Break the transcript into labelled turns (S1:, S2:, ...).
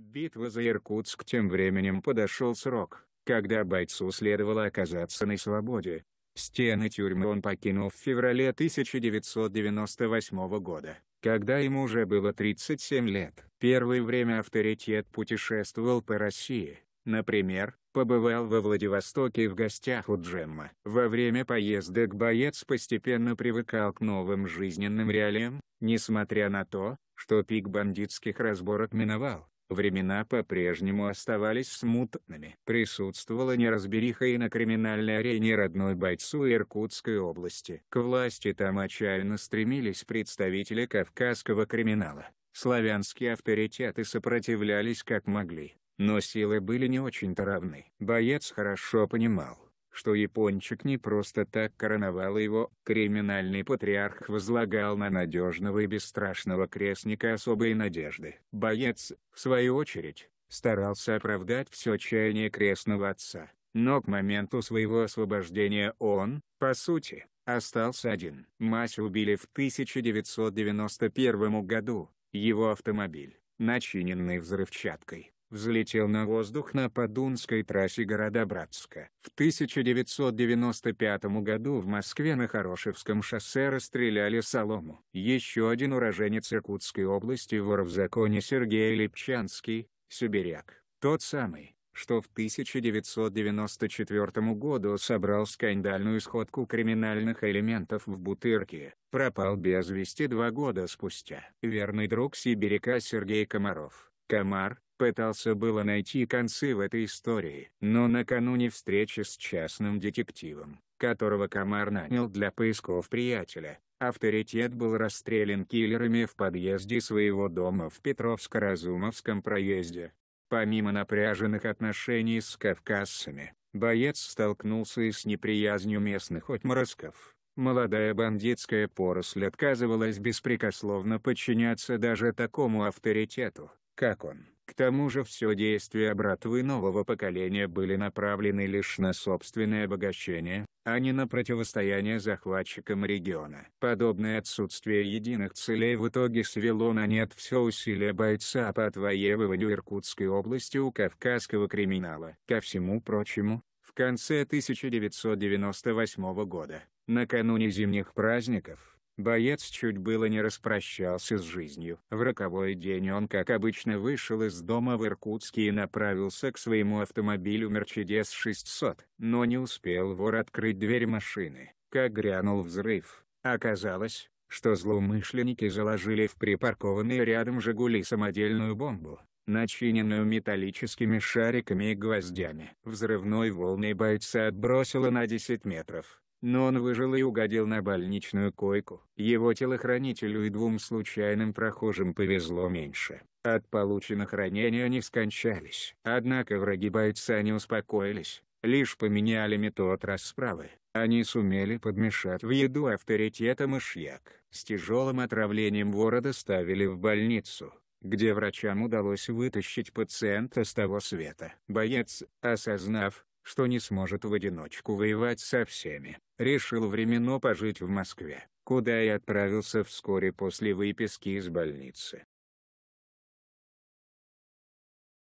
S1: Битва за Иркутск тем временем подошел срок, когда бойцу следовало оказаться на свободе. Стены тюрьмы он покинул в феврале 1998 года, когда ему уже было 37 лет. Первое время авторитет путешествовал по России, например, побывал во Владивостоке в гостях у Джемма. Во время поездок боец постепенно привыкал к новым жизненным реалиям, несмотря на то, что пик бандитских разборок миновал. Времена по-прежнему оставались смутными. Присутствовала неразбериха и на криминальной арене родной бойцу Иркутской области. К власти там отчаянно стремились представители кавказского криминала. Славянские авторитеты сопротивлялись как могли, но силы были не очень-то равны. Боец хорошо понимал, что япончик не просто так короновал его. Криминальный патриарх возлагал на надежного и бесстрашного крестника особые надежды. Боец, в свою очередь, старался оправдать все чаяние крестного отца. Но к моменту своего освобождения он, по сути, остался один. Мать убили в 1991 году, его автомобиль, начиненный взрывчаткой, взлетел на воздух на Подунской трассе города Братска. В 1995 году в Москве на Хорошевском шоссе расстреляли солому. Еще один уроженец Иркутской области вор в законе Сергей Липчанский, сибиряк. Тот самый, что в 1994 году собрал скандальную сходку криминальных элементов в Бутырке, пропал без вести два года спустя. Верный друг сибиряка Сергей Комаров. Комар, Пытался было найти концы в этой истории, но накануне встречи с частным детективом, которого Комар нанял для поисков приятеля, авторитет был расстрелян киллерами в подъезде своего дома в Петровско-Разумовском проезде. Помимо напряженных отношений с кавказцами, боец столкнулся и с неприязнью местных отморозков. Молодая бандитская поросль отказывалась беспрекословно подчиняться даже такому авторитету, как он. К тому же все действия братвы нового поколения были направлены лишь на собственное обогащение, а не на противостояние захватчикам региона. Подобное отсутствие единых целей в итоге свело на нет все усилия бойца по отвоевыванию Иркутской области у кавказского криминала. Ко всему прочему, в конце 1998 года, накануне зимних праздников, Боец чуть было не распрощался с жизнью. В роковой день он как обычно вышел из дома в Иркутске и направился к своему автомобилю Mercedes 600, но не успел вор открыть дверь машины, как грянул взрыв. Оказалось, что злоумышленники заложили в припаркованный рядом «Жигули» самодельную бомбу, начиненную металлическими шариками и гвоздями. Взрывной волной бойца отбросило на 10 метров но он выжил и угодил на больничную койку. Его телохранителю и двум случайным прохожим повезло меньше. От полученных ранений они скончались. Однако враги бойца не успокоились, лишь поменяли метод расправы. Они сумели подмешать в еду авторитета мышьяк. С тяжелым отравлением ворода ставили в больницу, где врачам удалось вытащить пациента с того света. Боец, осознав, что не сможет в одиночку воевать со всеми, решил временно пожить в Москве, куда и отправился вскоре после выписки из больницы.